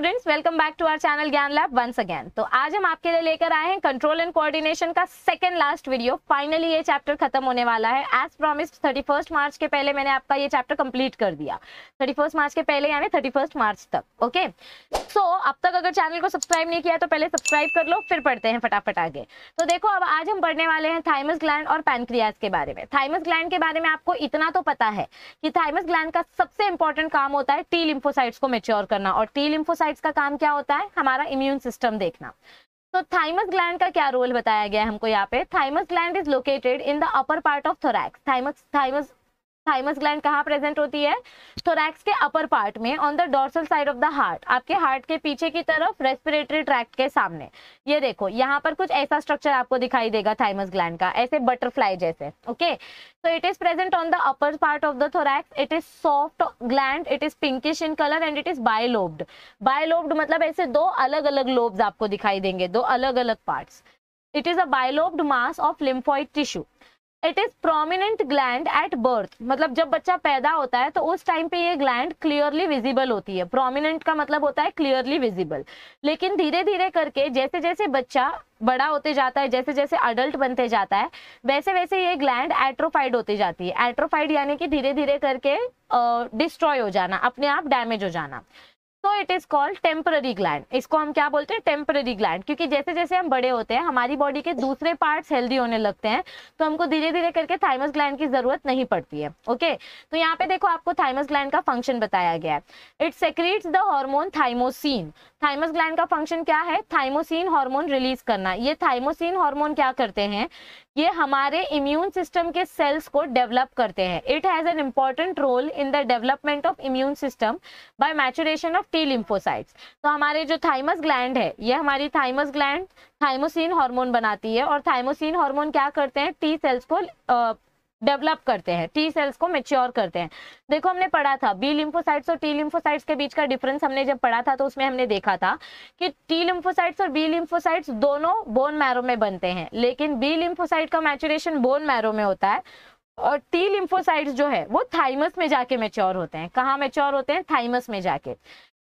Students welcome back to our channel Gyan lab once again तो आज हम आपके लिए लेकर आए हैं कंट्रोल एंड कोऑर्डिनेशन का सेकंड लास्ट वीडियो फाइनली ये चैप्टर खत्म होने वाला है एज प्रॉमिस्ड 31 मार्च के पहले मैंने आपका ये चैप्टर कंप्लीट कर दिया 31 मार्च के पहले यानी 31 मार्च तक ओके सो so, अब तक अगर चैनल को सब्सक्राइब नहीं किया तो पहले सब्सक्राइब कर लो फिर पढ़ते हैं फटाफट आगे तो देखो अब आज हम पढ़ने वाले हैं थाइमस ग्लैंड और पैनक्रियाज के बारे में थाइमस ग्लैंड के बारे में आपको इतना तो पता है कि थाइमस ग्लैंड का सबसे इंपॉर्टेंट काम होता है टी लिम्फोसाइट्स को मेच्योर करना और टी लिम्फोसाइट कार्बोहाइड्रेट्स का काम क्या होता है हमारा इम्यून सिस्टम देखना तो थाइमस ग्लैंड का क्या रोल बताया गया है हमको यहाँ पे thymus gland is located in the upper part of thorax thymus thymus thymus gland कहाँ प्रेजेंट होती है थोरैक्स के अपर पार्ट में on the dorsal side of the heart आपके हार्ट के पीछे की तरफ रेस्पिरेटरी ट्रैक्ट के सामने ये देखो यहाँ पर कुछ ऐसा स्ट्रक्चर आपको दिखाई देगा थाइमस ग्लैंड का ऐसे बटरफ्लाई जैसे okay so it is present on the upper part of the thorax it is soft gland it is pinkish in colour and it is bilobed bilobed मतलब ऐसे दो अलग अलग लोब्स आपको दिखाई देंगे दो अलग अलग parts it is a bilobed mass of lymphoid tissue it is prominent gland at birth मतलब जब बच्चा पैदा होता है तो उस टाइम पे ये ग्लैंड क्लियरली विजिबल होती है प्रोमिनेंट का मतलब होता है क्लियरली विजिबल लेकिन धीरे धीरे करके जैसे जैसे बच्चा बड़ा होते जाता है जैसे जैसे अडल्ट बनते जाता है वैसे वैसे ये ग्लैंड एट्रोफाइड होती जाती है एट्रोफाइड यानी कि धीरे धीरे करके डिस्ट्रॉय हो जाना अपने आप डैमेज हो जाना so it is called temporary gland इसको हम क्या बोलते हैं टेम्पररी ग्लैंड क्योंकि जैसे जैसे हम बड़े होते हैं हमारी बॉडी के दूसरे पार्ट्स हेल्दी होने लगते हैं तो हमको धीरे धीरे करके थाइमस ग्लैंड की जरूरत नहीं पड़ती है ओके okay? तो यहाँ पे देखो आपको थाइमस ग्लैंड का फंक्शन बताया गया है it secretes the hormone thymosin thymus gland का फंक्शन क्या है थाइमोसिन हार्मोन रिलीज करना ये थाइमोसिन हार्मोन क्या करते हैं ये हमारे इम्यून सिस्टम के सेल्स को डेवलप करते हैं it has an important role in the development of immune system by maturation of T lymphocytes तो हमारे जो थाइमस ग्लैंड है ये हमारी थाइमस ग्लैंड थाइमोसिन हार्मोन बनाती है और थाइमोसिन हार्मोन क्या करते हैं टी सेल्स को डेवलप करते हैं टी सेल्स को मेच्योर करते हैं देखो हमने पढ़ा था बी लिम्फोसाइट्स और टी लिम्फोसाइट्स के बीच का डिफरेंस हमने जब पढ़ा था तो उसमें हमने देखा था कि टी लिम्फोसाइट्स और बी लिम्फोसाइट्स दोनों बोन मैरो में बनते हैं लेकिन बी लिम्फोसाइट का मैचुरेशन बोन मैरो में होता है और टी लिम्फोसाइट्स जो है वो थाइमस में जाके मेच्योर होते हैं कहाँ मेच्योर होते हैं थाइमस में जाके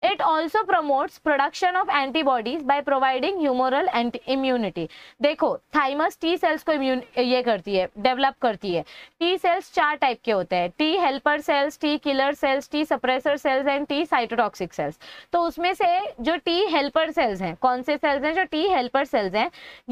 It promotes production of antibodies by providing humoral anti immunity देखो थाइमस टी सेल्स को इम्यून ये करती है डेवलप करती है टी सेल्स चार टाइप के होते हैं T helper cells T killer cells T suppressor cells and T cytotoxic cells तो उसमें से जो टी हेल्पर सेल्स हैं कौन से सेल्स हैं जो टी हेल्पर सेल्स हैं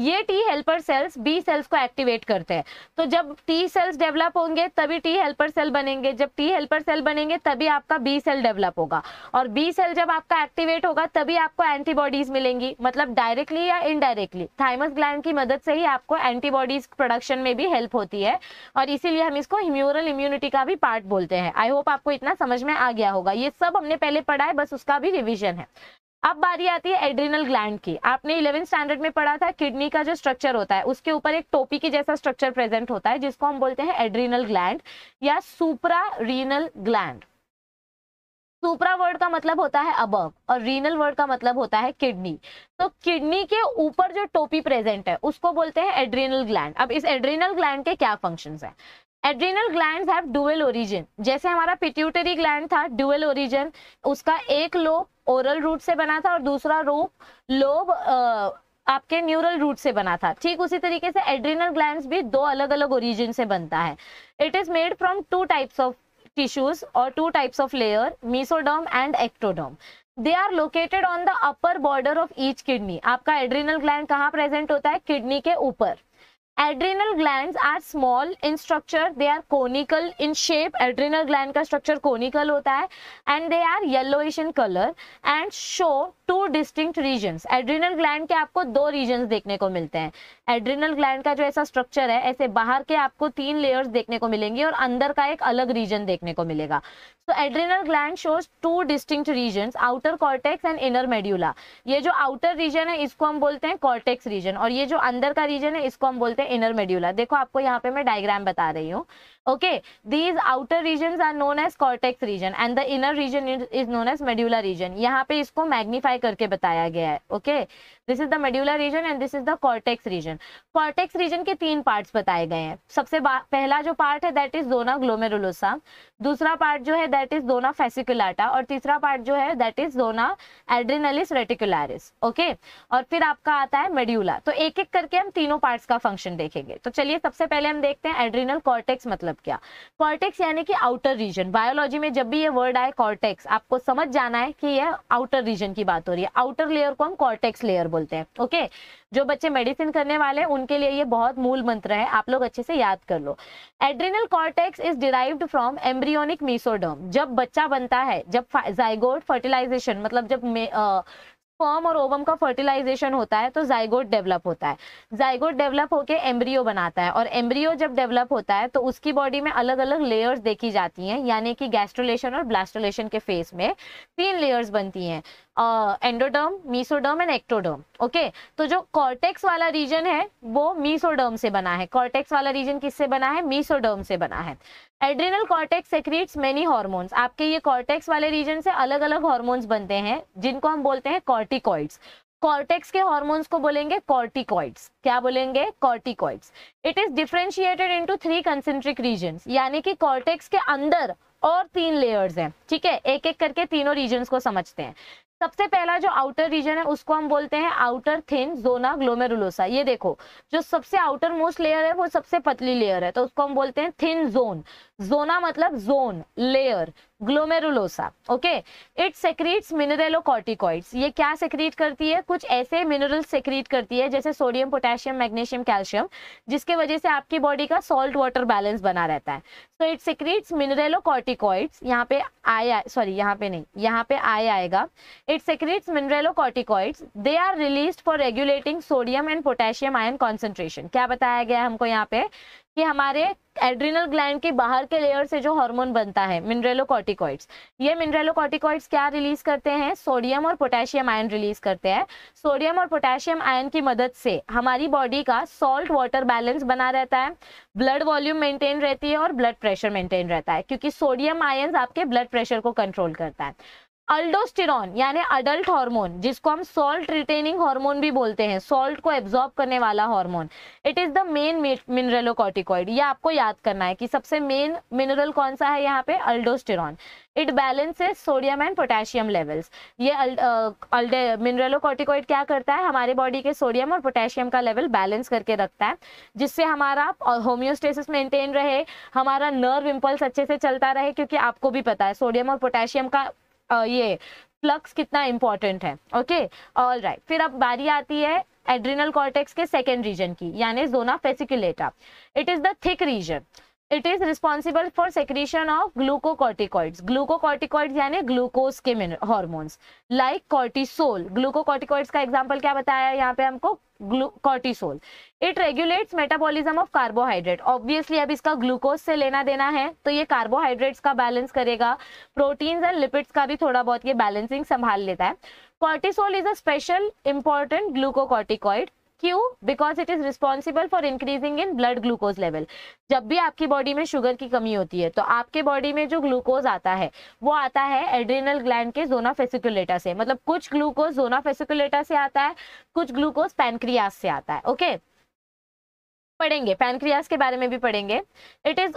ये T helper cells B cells को एक्टिवेट करते हैं तो जब टी सेल्स डेवलप होंगे तभी टी हेल्पर सेल बनेंगे जब टी हेल्पर सेल बनेंगे तभी आपका बी सेल डेवलप होगा और बी सेल जब आपका एक्टिवेट होगा तभी आपको एंटीबॉडीज मिलेंगी मतलब डायरेक्टली या इनडायरेक्टली थाइमस ग्लैंड की मदद से ही आपको एंटीबॉडीज प्रोडक्शन में भी हेल्प होती है और इसीलिए हम इसको ह्यूमरल इम्यूनिटी का भी पार्ट बोलते हैं आई होप आपको इतना समझ में आ गया होगा ये सब हमने पहले पढ़ा है बस उसका भी रिविजन है अब बारी आती है एड्रिनल ग्लैंड की आपने इलेवेंथ स्टैंडर्ड में पढ़ा था किडनी का जो स्ट्रक्चर होता है उसके ऊपर एक टोपी की जैसा स्ट्रक्चर प्रेजेंट होता है जिसको हम बोलते हैं एड्रिनल ग्लैंड या supra renal gland supra word का मतलब होता है अबव और रीनल वर्ड का मतलब होता है किडनी तो किडनी के ऊपर जो टोपी प्रेजेंट है उसको बोलते हैं एड्रीनल ग्लैंड अब इस एड्रीनल ग्लैंड के क्या फंक्शन है adrenal gland have dual origin जैसे हमारा पिट्यूटरी ग्लैंड था ड्यूअल ओरिजिन उसका एक लोब ओरल रूट से बना था और दूसरा रूप लोब आपके न्यूरल रूट से बना था ठीक उसी तरीके से एड्रीनल ग्लैंड भी दो अलग अलग ओरिजिन से बनता है it is made from two types of tissues और two types of layer mesoderm and ectoderm they are located on the upper border of each kidney आपका एड्रीनल ग्लैंड कहाँ प्रेजेंट होता है किडनी के ऊपर adrenal gland are small in structure they are conical in shape adrenal gland का structure conical होता है and they are ish in colour and show two distinct region adrenal gland के आपको दो रीजन देखने को मिलते हैं एड्रीनल ग्लैंड का जो ऐसा स्ट्रक्चर है ऐसे बाहर के आपको तीन लेयर्स देखने को मिलेंगे और अंदर का एक अलग रीजन देखने को मिलेगा so adrenal gland shows two distinct region outer cortex and inner medulla ये जो आउटर रीजन है इसको हम बोलते हैं कॉर्टेक्स रीजन और ये जो अंदर का रीजन है इसको हम बोलते हैं इनर मेड्यूला देखो आपको यहाँ पे मैं डायग्राम बता रही हूँ okay these outer region are known as cortex region and the inner region is known as medulla region यहाँ पे इसको मैग्नीफाई करके बताया गया है okay okay? This is the medullary region and this is the cortex region cortex region के तीन parts बताए गए हैं सबसे पहला जो पार्ट है दैट इज दोना ग्लोमेरुलोसा दूसरा पार्ट जो है दैट इज दोना फेसिकुलाटा और तीसरा पार्ट जो है दैट इज दोना एड्रीनलिस रेटिकुलरिस ओके और फिर आपका आता है मेड्यूला तो एक एक करके हम तीनों पार्ट्स का फंक्शन देखेंगे तो चलिए सबसे पहले हम देखते हैं एड्रीनल कॉर्टेक्स मतलब क्या कॉर्टेक्स यानी कि आउटर रीजन बायोलॉजी में जब भी ये वर्ड आए कॉर्टेक्स आपको समझ जाना है कि यह आउटर रीजन की बात हो रही है आउटर लेयर को हम कॉर्टेक्स लेयर बोलते बोलते हैं ओके जो बच्चे मेडिसिन करने वाले हैं उनके लिए ये बहुत मूल मंत्र है आप लोग अच्छे से याद कर लो adrenal cortex is derived from embryonic mesoderm जब बच्चा बनता है जब जाइगोड फर्टिलाइजेशन मतलब जब फॉर्म और ओवम का फर्टिलाइजेशन होता है तो जाइगोड डेवलप होता है जाइगोड डेवलप होके एम्ब्रियो बनाता है और एम्ब्रियो जब डेवलप होता है तो उसकी बॉडी में अलग अलग लेयर्स देखी जाती हैं यानी कि गैस्ट्रोलेशन और ब्लास्ट्रोलेशन के फेस में तीन लेयर्स बनती हैं endoderm mesoderm and ectoderm okay तो जो कॉर्टेक्स वाला रीजन है वो मीसोडर्म से बना है कॉर्टेक्स वाला रीजन किससे बना है मीसोडर्म से बना है adrenal cortex secretes many hormones आपके ये कॉर्टेक्स वाले रीजन से अलग अलग हॉर्मोन्स बनते हैं जिनको हम बोलते हैं कॉर्टिकॉइड्स कॉर्टेक्स के हॉर्मोन्स को बोलेंगे कॉर्टिकॉइड्स क्या बोलेंगे corticoids it is differentiated into three concentric region यानी कि कॉर्टेक्स के अंदर और तीन लेयर्स हैं ठीक है एक एक करके तीनों रीजन को समझते हैं सबसे पहला जो आउटर रीजन है उसको हम बोलते हैं आउटर थिन जोना ग्लोमेरुलोसा ये देखो जो सबसे आउटर मोस्ट लेयर है वो सबसे पतली लेयर है तो उसको हम बोलते हैं थिन जोन जोना मतलब zone layer glomerulosa okay it secretes mineralocorticoids ये क्या सेक्रीट करती है कुछ ऐसे मिनरल सेक्रीट करती है जैसे सोडियम पोटेशियम मैग्नीशियम कैल्शियम जिसके वजह से आपकी बॉडी का सॉल्ट वाटर बैलेंस बना रहता है सो इट सेक्रीट्स मिनरलोकॉर्टिकॉइड्स यहाँ पे आए सॉरी यहाँ पे नहीं यहाँ पे आए आएगा it secretes mineralocorticoids they are release for regulating sodium and potassium ion concentration क्या बताया गया हमको यहाँ पे कि हमारे एड्रिनल ग्लैंड के बाहर के लेयर से जो हार्मोन बनता है मिनरेलोकॉटिकॉइड्स ये मिनरेलोकॉटिकॉइड्स क्या रिलीज करते हैं सोडियम और पोटेशियम आयन रिलीज करते हैं सोडियम और पोटेशियम आयन की मदद से हमारी बॉडी का सॉल्ट वाटर बैलेंस बना रहता है ब्लड वॉल्यूम मेंटेन रहती है और ब्लड प्रेशर मेंटेन रहता है क्योंकि सोडियम आयन आपके ब्लड प्रेशर को कंट्रोल करता है अल्डोस्टिरॉन यानी अडल्ट हार्मोन जिसको हम सॉल्ट रिटेनिंग हार्मोन भी बोलते हैं सॉल्ट को एब्जॉर्ब करने वाला hormone it is the main mineralocorticoid ये आपको याद करना है कि सबसे मेन मिनरल कौन सा है यहाँ पे aldosterone it balances sodium and potassium levels ये मिनरलोकॉटिकॉइड क्या करता है हमारे बॉडी के सोडियम और पोटेशियम का लेवल बैलेंस करके रखता है जिससे हमारा होम्योस्टेसिस मेंटेन रहे हमारा नर्व इम्पल्स अच्छे से चलता रहे क्योंकि आपको भी पता है सोडियम और पोटेशियम का ये फ्लक्स कितना इंपॉर्टेंट है ओके ऑल राइट फिर अब बारी आती है एड्रिनल कॉर्टेक्स के सेकेंड रीजन की यानी zona fasciculata it is the thick region it is responsible for secretion of glucocorticoids glucocorticoid यानी ग्लूकोज के हॉर्मोन्स लाइक कॉर्टिसोल ग्लूकोकॉर्टिकॉइड्स का एग्जाम्पल क्या बताया यहाँ पे हमको cortisol it regulates metabolism of carbohydrate obviously अब इसका ग्लूकोज से लेना देना है तो ये कार्बोहाइड्रेट्स का बैलेंस करेगा प्रोटीन्स एंड लिपिड्स का भी थोड़ा बहुत ये बैलेंसिंग संभाल लेता है cortisol is a special important glucocorticoid क्यों because it is responsible for increasing in blood glucose level जब भी आपकी बॉडी में शुगर की कमी होती है तो आपके बॉडी में जो ग्लूकोज आता है वो आता है एड्रीनल ग्लैंड के जोना फेसिकुलेटा से मतलब कुछ ग्लूकोज जोना फेसिकुलेटा से आता है कुछ ग्लूकोज पैनक्रियास से आता है ओके okay? पढ़ेंगे पैनक्रियास के बारे में भी पढ़ेंगे इट इज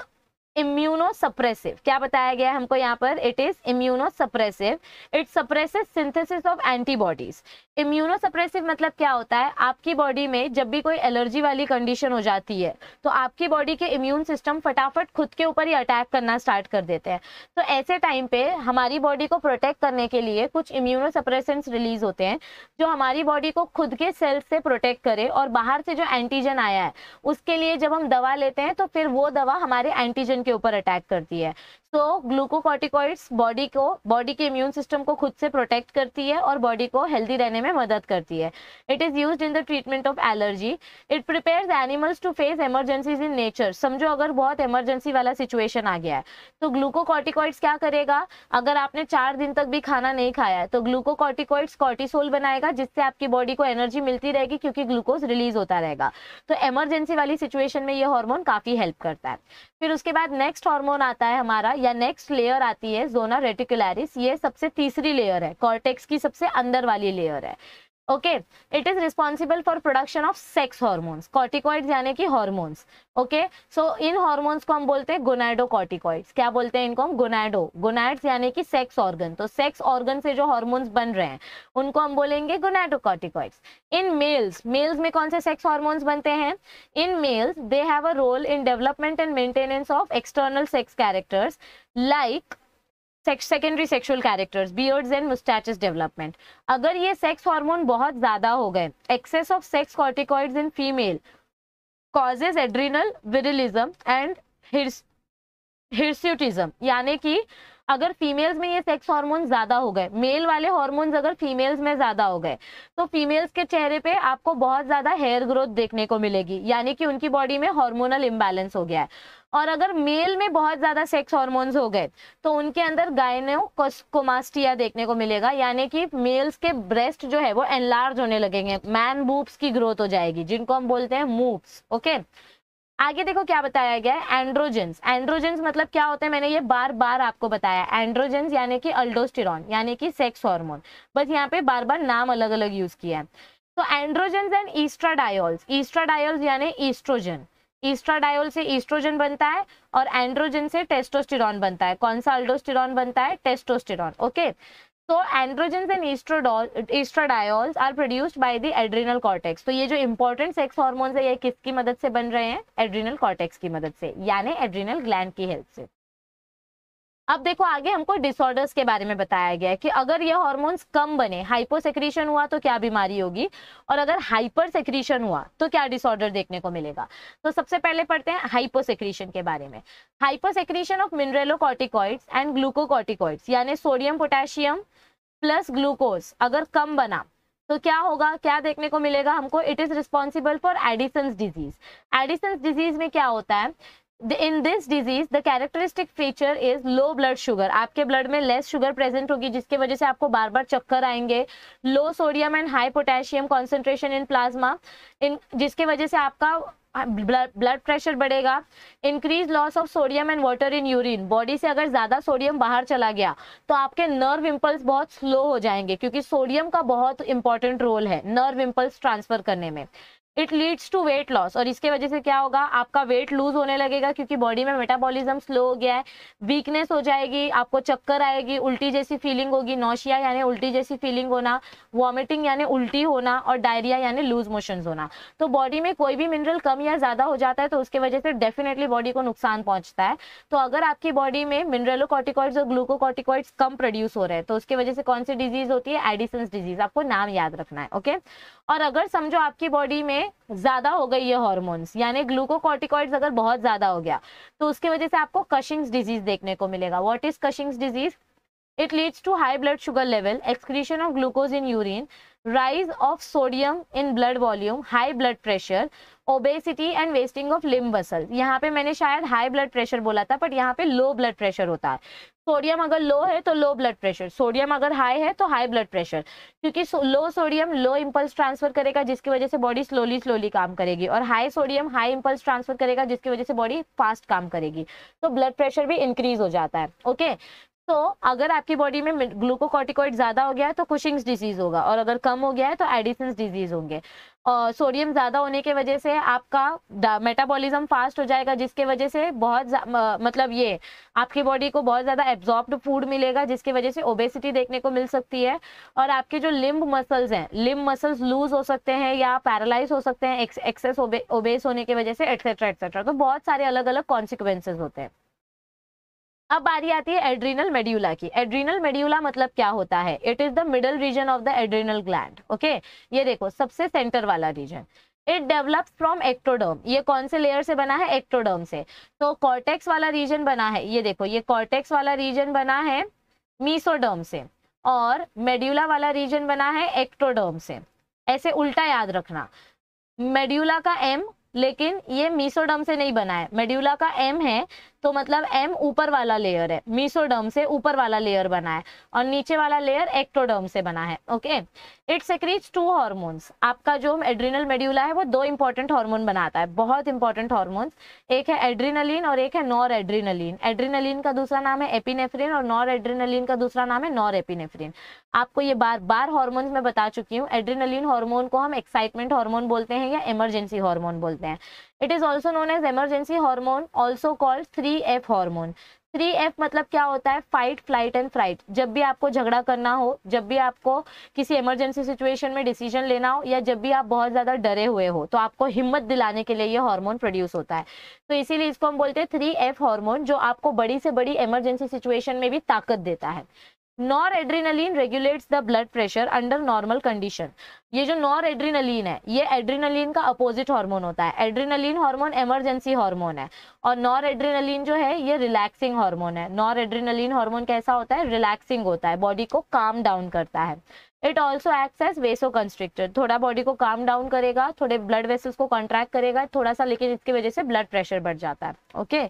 इम्यूनोसप्रेसिव क्या बताया गया हमको यहाँ पर it is immunosuppressive it suppressive synthesis of antibodies immunosuppressive मतलब क्या होता है आपकी बॉडी में जब भी कोई एलर्जी वाली कंडीशन हो जाती है तो आपकी बॉडी के इम्यून सिस्टम फटाफट खुद के ऊपर ही अटैक करना स्टार्ट कर देते हैं तो ऐसे टाइम पे हमारी बॉडी को प्रोटेक्ट करने के लिए कुछ इम्यूनोसप्रेसेंट्स रिलीज होते हैं जो हमारी बॉडी को खुद के सेल्स से प्रोटेक्ट करे और बाहर से जो एंटीजन आया है उसके लिए जब हम दवा लेते हैं तो फिर वो दवा हमारे एंटीजन के ऊपर अटैक करती है तो ग्लूकोकॉटिकॉइड्स बॉडी को बॉडी के इम्यून सिस्टम को खुद से प्रोटेक्ट करती है और बॉडी को हेल्दी रहने में मदद करती है it is use in the treatment of allergy it prepare animals to face emergencies in nature समझो अगर बहुत एमरजेंसी वाला सिचुएशन आ गया है तो ग्लूकोकॉटिकॉइड्स क्या करेगा अगर आपने चार दिन तक भी खाना नहीं खाया है तो ग्लूकोकॉटिकॉइड्स कॉर्टिसोल बनाएगा जिससे आपकी बॉडी को एनर्जी मिलती रहेगी क्योंकि ग्लूकोज रिलीज होता रहेगा तो एमरजेंसी वाली सिचुएशन में ये हार्मोन काफ़ी हेल्प करता है फिर उसके बाद नेक्स्ट हार्मोन आता है हमारा या नेक्स्ट लेयर आती है जोना रेटिकुलरिस ये सबसे तीसरी लेयर है कॉर्टेक्स की सबसे अंदर वाली लेयर है okay it is responsible for production of sex hormones corticoid यानी कि हॉर्मोन्स ओके सो इन हॉर्मोन्स को हम बोलते हैं गोनाइडो कॉर्टिकॉइड क्या बोलते हैं इनको हम गोनाइडो गोनाड्स यानी कि सेक्स ऑर्गन तो सेक्स ऑर्गन से जो हॉर्मोन्स बन रहे हैं उनको हम बोलेंगे gonado corticoid in males males में कौन से सेक्स हॉर्मोन्स बनते हैं in males they have a role in development and maintenance of external sex characters like secondary sexual characters beards and moustaches development अगर ये सेक्स हार्मोन बहुत ज़्यादा हो गए excess of sex corticoids in female causes adrenal virilism and हिर्स hirsutism यानी कि अगर females में ये सेक्स हार्मोन ज्यादा हो गए मेल वाले हार्मोन्स अगर फीमेल्स में ज्यादा हो गए तो फीमेल्स के चेहरे पे आपको बहुत ज्यादा हेयर ग्रोथ देखने को मिलेगी यानी कि उनकी बॉडी में हार्मोनल इम्बैलेंस हो गया है और अगर मेल में बहुत ज्यादा सेक्स हॉर्मोन्स हो गए तो उनके अंदर गायनोकोमास्टिया देखने को मिलेगा यानी कि मेल्स के ब्रेस्ट जो है वो एनलार्ज होने लगेंगे मैन बूब्स की ग्रोथ हो जाएगी जिनको हम बोलते हैं मूब्स ओके okay? आगे देखो क्या बताया गया है एंड्रोजेंस एंड्रोजेंस मतलब क्या होते हैं मैंने ये बार बार आपको बताया एंड्रोजेंस यानी कि अल्डोस्टिरॉन यानी कि सेक्स हार्मोन बस यहाँ पे बार बार नाम अलग अलग यूज किया है तो एंड्रोजेंस एंड ईस्ट्राडायोल्स ईस्ट्राडायोल्स यानी ईस्ट्रोजन ईस्ट्राडायोल से ईस्ट्रोजन बनता है और एंड्रोजन से टेस्टोस्टिरॉन बनता है कौन सा अल्डोस्टिरॉन बनता है testosterone okay so androgens and estradiol are produced by the adrenal cortex तो ये जो इंपॉर्टेंट सेक्स हार्मोन्स है ये किसकी मदद से बन रहे हैं एड्रिनल कॉर्टेक्स की मदद से यानी एड्रिनल ग्लैंड की हेल्प से अब देखो आगे हमको डिसऑर्डर्स के बारे में बताया गया है कि अगर ये हॉर्मोन्स कम बने हाइपोसेक्रीशन हुआ तो क्या बीमारी होगी और अगर हाइपर सेक्रीशन हुआ तो क्या डिसऑर्डर देखने को मिलेगा तो सबसे पहले पढ़ते हैं हाइपोसेक्रीशन के बारे में हाइपोसेक्रीशन ऑफ मिनरलोकॉटिकॉइड्स एंड ग्लूकोकॉटिकॉइड्स यानी सोडियम पोटेशियम प्लस ग्लूकोज अगर कम बना तो क्या होगा क्या देखने को मिलेगा हमको it is responsible for Addison's disease Addison's disease में क्या होता है in this disease the characteristic feature is low blood sugar आपके ब्लड में लेस शुगर प्रेजेंट होगी जिसके वजह से आपको बार बार चक्कर आएंगे low sodium and high potassium concentration in plasma in जिसके वजह से आपका ब्लड प्रेशर बढ़ेगा increase loss of sodium and water in urine body से अगर ज़्यादा सोडियम बाहर चला गया तो आपके नर्व इम्पल्स बहुत स्लो हो जाएंगे क्योंकि सोडियम का बहुत इंपॉर्टेंट रोल है नर्व इम्पल्स ट्रांसफर करने में it leads to weight loss और इसके वजह से क्या होगा आपका वेट लूज होने लगेगा क्योंकि बॉडी में मेटाबॉलिज्म स्लो हो गया है वीकनेस हो जाएगी आपको चक्कर आएगी उल्टी जैसी फीलिंग होगी नौशिया यानी उल्टी जैसी फीलिंग होना वॉमिटिंग यानी उल्टी होना और डायरिया यानी लूज मोशन होना तो बॉडी में कोई भी मिनरल कम या ज़्यादा हो जाता है तो उसके वजह से डेफिनेटली बॉडी को नुकसान पहुंचता है तो अगर आपकी बॉडी में मिनरलो कॉटिकॉइड्स और ग्लूकोकॉटिकॉइड्स कम प्रोड्यूस हो रहे हैं तो उसकी वजह से कौन सी डिजीज होती है एडिसन्स डिजीज आपको नाम याद रखना है ओके और अगर समझो आपकी बॉडी में ज्यादा हो गई ये हॉर्मोन्स यानी ग्लूकोकॉर्टिकॉइड्स अगर बहुत ज्यादा हो गया तो उसके वजह से आपको कशिंग्स डिजीज देखने को मिलेगा what is Cushing's disease it leads to high blood sugar level excretion of glucose in urine rise of sodium in blood volume high blood pressure obesity and wasting of limb यहाँ पे मैंने शायद high blood pressure बोला था but यहाँ पे लो blood pressure होता है सोडियम अगर लो है तो लो ब्लड प्रेशर सोडियम अगर हाई है तो हाई ब्लड प्रेशर क्योंकि low sodium low impulse transfer करेगा जिसकी वजह से बॉडी स्लोली स्लोली काम करेगी और high sodium high impulse transfer करेगा जिसकी वजह से बॉडी फास्ट काम करेगी तो ब्लड प्रेशर भी इंक्रीज हो जाता है ओके तो अगर आपकी बॉडी में ग्लूकोकॉर्टिकॉइड ज्यादा हो गया है तो कुशिंग्स डिजीज होगा और अगर कम हो गया है तो एडिसन डिजीज होंगे और सोडियम ज्यादा होने की वजह से आपका मेटाबॉलिज्म फास्ट हो जाएगा जिसके वजह से बहुत मतलब ये आपकी बॉडी को बहुत ज्यादा एब्जॉर्ब्ड फूड मिलेगा जिसकी वजह से ओबेसिटी देखने को मिल सकती है और आपके जो लिम्ब मसल्स हैं लिम्ब मसल्स लूज हो सकते हैं या पैरालाइज हो सकते हैं एक्सेस ओबेस होने की वजह से एटसेट्रा एटसेट्रा तो बहुत सारे अलग अलग कॉन्सिक्वेंसेज होते हैं अब बारी आती है एड्रीनल मेड्यूला की एड्रीनल मेड्यूला मतलब क्या होता है it is the middle region of the adrenal gland okay ये देखो सबसे सेंटर वाला region it develops from ectoderm ये कौन से लेयर से बना है एक्टोडर्म से तो कॉर्टेक्स वाला रीजन बना है ये देखो ये कॉर्टेक्स वाला रीजन बना है मीसोडर्म से और मेड्यूला वाला रीजन बना है एक्टोडर्म से ऐसे उल्टा याद रखना मेड्यूला का एम लेकिन ये मीसोडर्म से नहीं बना है मेड्यूला का एम है तो मतलब एम ऊपर वाला लेयर है मीसोडर्म से ऊपर वाला लेयर बना है और नीचे वाला लेयर एक्टोडर्म से बना है okay it's secretes two hormones आपका जो एड्रिनल मेड्यूला है वो दो इंपॉर्टेंट हार्मोन बनाता है बहुत इंपॉर्टेंट हार्मोन्स एक है एड्रीनलिन और एक है नॉर एड्रीनलिन एड्रीनलिन का दूसरा नाम है एपिनेफ्रिन और नॉर एड्रीनलिन का दूसरा नाम है नॉर एपिनेफ्रिन आपको ये बार बार हॉर्मोन्स में बता चुकी हूँ एड्रीनलिन हार्मोन को हम एक्साइटमेंट हार्मोन बोलते हैं या इमरजेंसी हार्मोन बोलते हैं it is also known as emergency hormone also called three F hormone three F मतलब क्या होता है फाइट फ्लाइट एंड फ्राइट जब भी आपको झगड़ा करना हो जब भी आपको किसी इमरजेंसी सिचुएशन में डिसीजन लेना हो या जब भी आप बहुत ज़्यादा डरे हुए हो तो आपको हिम्मत दिलाने के लिए ये हार्मोन प्रोड्यूस होता है तो इसीलिए इसको हम बोलते हैं थ्री एफ हार्मोन जो आपको बड़ी से बड़ी इमरजेंसी सिचुएशन में भी ताकत देता है noradrenaline regulates the blood pressure under normal condition ये जो नॉर एड्रीनलिन है ये एड्रीनलिन का अपोजिट हार्मोन होता है एड्रीनलिन हार्मोन इमरजेंसी हार्मोन है और नॉर एड्रीनलिन जो है ये रिलैक्सिंग हार्मोन है नॉर एड्रीनलिन हार्मोन कैसा होता है रिलैक्सिंग होता है बॉडी को काम डाउन करता है it also act as vasoconstrictor थोड़ा बॉडी को काम डाउन करेगा थोड़े ब्लड वेसल्स को कॉन्ट्रैक्ट करेगा थोड़ा सा लेकिन इसकी वजह से ब्लड प्रेशर बढ़ जाता है okay okay?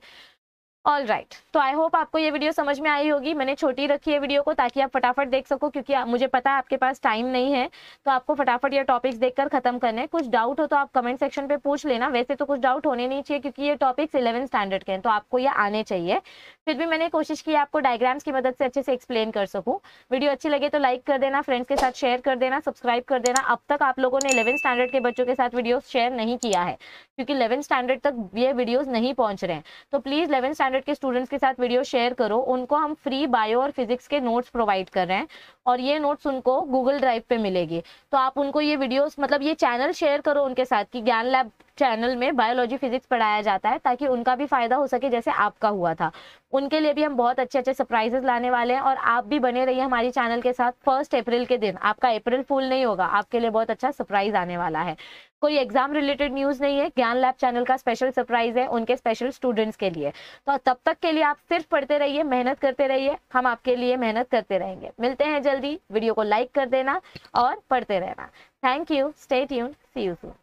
All right right. तो आई होप आपको ये वीडियो समझ में आई होगी मैंने छोटी रखी है वीडियो को ताकि आप फटाफट देख सको क्योंकि मुझे पता है आपके पास टाइम नहीं है तो आपको फटाफट ये टॉपिक्स देखकर खत्म करने कुछ डाउट हो तो आप कमेंट सेक्शन पे पूछ लेना वैसे तो कुछ डाउट होने नहीं चाहिए क्योंकि ये टॉपिक्स इलेवन स्टैंडर्ड के हैं तो आपको ये आने चाहिए फिर भी मैंने कोशिश की आपको डायग्राम्स की मदद से अच्छे से एक्सप्लेन कर सकूँ वीडियो अच्छी लगे तो लाइक कर देना फ्रेंड्स के साथ शेयर कर देना सब्सक्राइब कर देना अब तक आप लोगों ने इलेवन स्टैंडर्ड के बच्चों के साथ वीडियो शेयर नहीं किया है क्योंकि इलेवन स्टैंडर्ड तक ये वीडियोज नहीं पहुँच रहे हैं तो प्लीज़ इलेवन स्टैंडर्ड स्टैंडर्ड के स्टूडेंट्स के साथ वीडियो शेयर करो उनको हम फ्री बायो और फिजिक्स के नोट्स प्रोवाइड कर रहे हैं और ये नोट्स उनको गूगल ड्राइव पे मिलेगी तो आप उनको ये वीडियोस मतलब ये चैनल शेयर करो उनके साथ कि ज्ञान लैब चैनल में बायोलॉजी फिजिक्स पढ़ाया जाता है ताकि उनका भी फायदा हो सके जैसे आपका हुआ था उनके लिए भी हम बहुत अच्छे अच्छे सरप्राइजेस लाने वाले हैं और आप भी बने रहिए हमारी चैनल के साथ फर्स्ट अप्रैल के दिन आपका अप्रैल फूल नहीं होगा आपके लिए बहुत अच्छा सरप्राइज आने वाला है कोई एग्जाम रिलेटेड न्यूज नहीं है ज्ञान लैब चैनल का स्पेशल सरप्राइज है उनके स्पेशल स्टूडेंट्स के लिए तो तब तक के लिए आप सिर्फ पढ़ते रहिए मेहनत करते रहिए हम आपके लिए मेहनत करते रहेंगे मिलते हैं जल्दी वीडियो को लाइक कर देना और पढ़ते रहना thank you stay tune see you Sue